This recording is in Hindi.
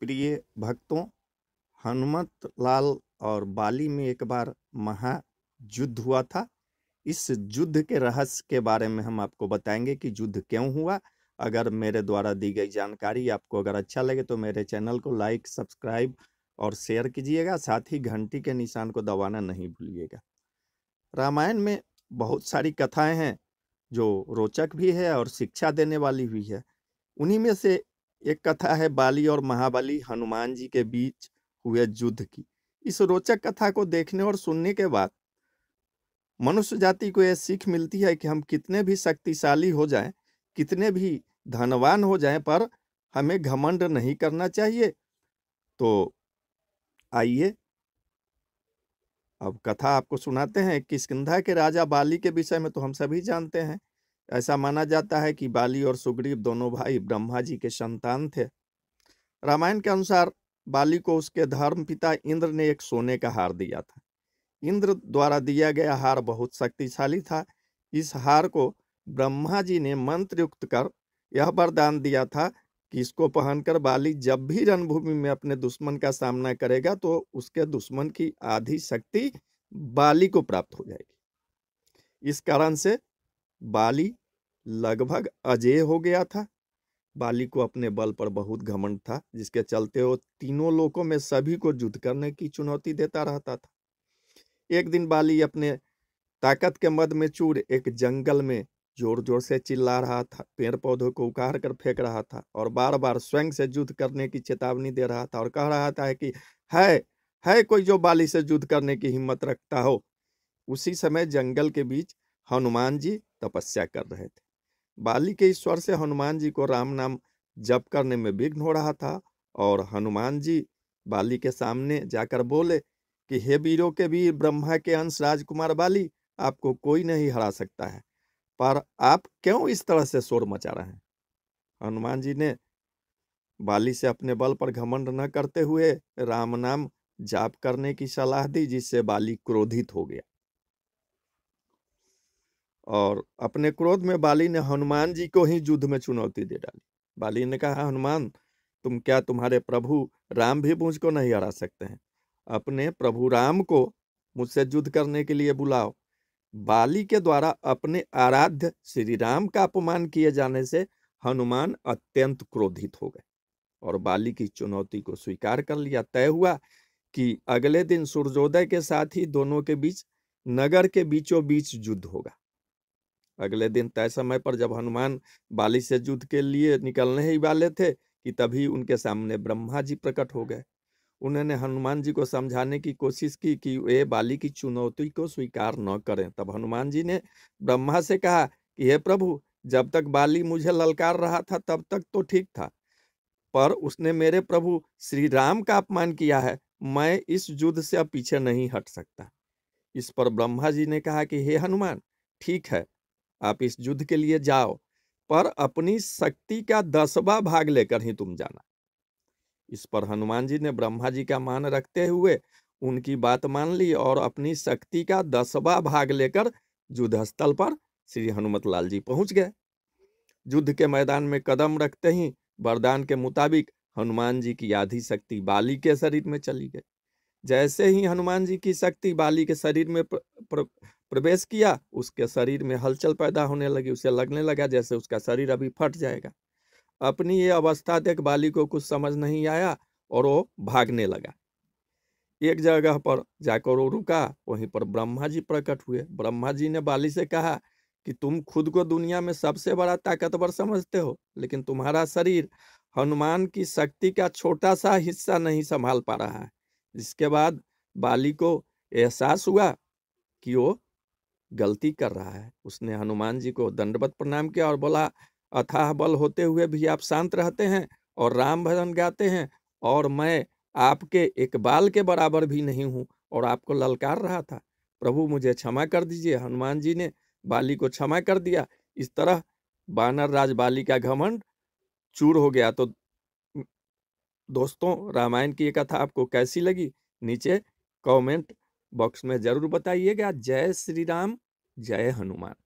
प्रिय भक्तों हनुमत लाल और बाली में एक बार महायुद्ध हुआ था इस युद्ध के रहस्य के बारे में हम आपको बताएंगे कि युद्ध क्यों हुआ अगर मेरे द्वारा दी गई जानकारी आपको अगर अच्छा लगे तो मेरे चैनल को लाइक सब्सक्राइब और शेयर कीजिएगा साथ ही घंटी के निशान को दबाना नहीं भूलिएगा रामायण में बहुत सारी कथाएं हैं जो रोचक भी है और शिक्षा देने वाली भी है उन्हीं में से एक कथा है बाली और महाबली हनुमान जी के बीच हुए युद्ध की इस रोचक कथा को देखने और सुनने के बाद मनुष्य जाति को यह सीख मिलती है कि हम कितने भी शक्तिशाली हो जाएं, कितने भी धनवान हो जाएं, पर हमें घमंड नहीं करना चाहिए तो आइए अब कथा आपको सुनाते हैं किसकिधा के राजा बाली के विषय में तो हम सभी जानते हैं ऐसा माना जाता है कि बाली और सुग्रीव दोनों भाई ब्रह्मा जी के संतान थे रामायण के अनुसार बाली को उसके धर्म पिता इंद्र ने एक सोने का हार दिया था इंद्र द्वारा दिया गया हार बहुत शक्तिशाली था इस हार को ब्रह्मा जी ने युक्त कर यह वरदान दिया था कि इसको पहनकर बाली जब भी रणभूमि में अपने दुश्मन का सामना करेगा तो उसके दुश्मन की आधी शक्ति बाली को प्राप्त हो जाएगी इस कारण से बाली लगभग अजय हो गया था बाली को अपने बल पर बहुत घमंड था जिसके चलते वो तीनों लोगों में सभी को युद्ध करने की चुनौती देता रहता था एक दिन बाली अपने ताकत के मद में चूर एक जंगल में जोर जोर से चिल्ला रहा था पेड़ पौधों को उखाड़ कर फेंक रहा था और बार बार स्वयं से युद्ध करने की चेतावनी दे रहा था और कह रहा था कि है है कोई जो बाली से युद्ध करने की हिम्मत रखता हो उसी समय जंगल के बीच हनुमान जी तपस्या कर रहे थे बाली के ईश्वर से हनुमान जी को राम नाम जप करने में विघ्न हो रहा था और हनुमान जी बाली के सामने जाकर बोले कि हे वीरों के वीर ब्रह्मा के अंश राजकुमार बाली आपको कोई नहीं हरा सकता है पर आप क्यों इस तरह से शोर मचा रहे हैं हनुमान जी ने बाली से अपने बल पर घमंड न करते हुए राम नाम जाप करने की सलाह दी जिससे बाली क्रोधित हो गया और अपने क्रोध में बाली ने हनुमान जी को ही युद्ध में चुनौती दे डाली बाली ने कहा हनुमान तुम क्या तुम्हारे प्रभु राम भी मुझको नहीं हरा सकते हैं अपने प्रभु राम को मुझसे युद्ध करने के लिए बुलाओ बाली के द्वारा अपने आराध्य श्री राम का अपमान किए जाने से हनुमान अत्यंत क्रोधित हो गए और बाली की चुनौती को स्वीकार कर लिया तय हुआ कि अगले दिन सूर्योदय के साथ ही दोनों के बीच नगर के बीचों बीच युद्ध होगा अगले दिन तय समय पर जब हनुमान बाली से युद्ध के लिए निकलने ही वाले थे कि तभी उनके सामने ब्रह्मा जी प्रकट हो गए उन्होंने हनुमान जी को समझाने की कोशिश की कि वे बाली की चुनौती को स्वीकार न करें तब हनुमान जी ने ब्रह्मा से कहा कि हे प्रभु जब तक बाली मुझे ललकार रहा था तब तक तो ठीक था पर उसने मेरे प्रभु श्री राम का अपमान किया है मैं इस युद्ध से अब पीछे नहीं हट सकता इस पर ब्रह्मा जी ने कहा कि हे हनुमान ठीक है आप इस युद्ध के लिए जाओ पर अपनी शक्ति का दसवा भाग लेकर ही तुम जाना इस पर हनुमान जी ने ब्रह्मा जी का मान रखते हुए उनकी बात मान ली और अपनी शक्ति का दसवा भाग लेकर स्थल पर श्री हनुमत लाल जी पहुंच गए युद्ध के मैदान में कदम रखते ही वरदान के मुताबिक हनुमान जी की आधी शक्ति बाली के शरीर में चली गई जैसे ही हनुमान जी की शक्ति बाली के शरीर में प्र, प्र, प्रवेश किया उसके शरीर में हलचल पैदा होने लगी उसे लगने लगा जैसे उसका शरीर अभी फट जाएगा अपनी ये अवस्था देख बाली को कुछ समझ नहीं आया और वो भागने लगा एक जगह पर जाकर वो रुका वहीं पर ब्रह्मा जी प्रकट हुए ब्रह्मा जी ने बाली से कहा कि तुम खुद को दुनिया में सबसे बड़ा ताकतवर समझते हो लेकिन तुम्हारा शरीर हनुमान की शक्ति का छोटा सा हिस्सा नहीं संभाल पा रहा है जिसके बाद बाली को एहसास हुआ कि वो गलती कर रहा है उसने हनुमान जी को दंडवत प्रणाम किया और बोला अथाह बल होते हुए भी आप शांत रहते हैं और राम भजन गाते हैं और मैं आपके एक बाल के बराबर भी नहीं हूँ और आपको ललकार रहा था प्रभु मुझे क्षमा कर दीजिए हनुमान जी ने बाली को क्षमा कर दिया इस तरह बानर राज बाली का घमंड चूर हो गया तो दोस्तों रामायण की ये कथा आपको कैसी लगी नीचे कमेंट बॉक्स में जरूर बताइएगा जय श्री राम जय हनुमान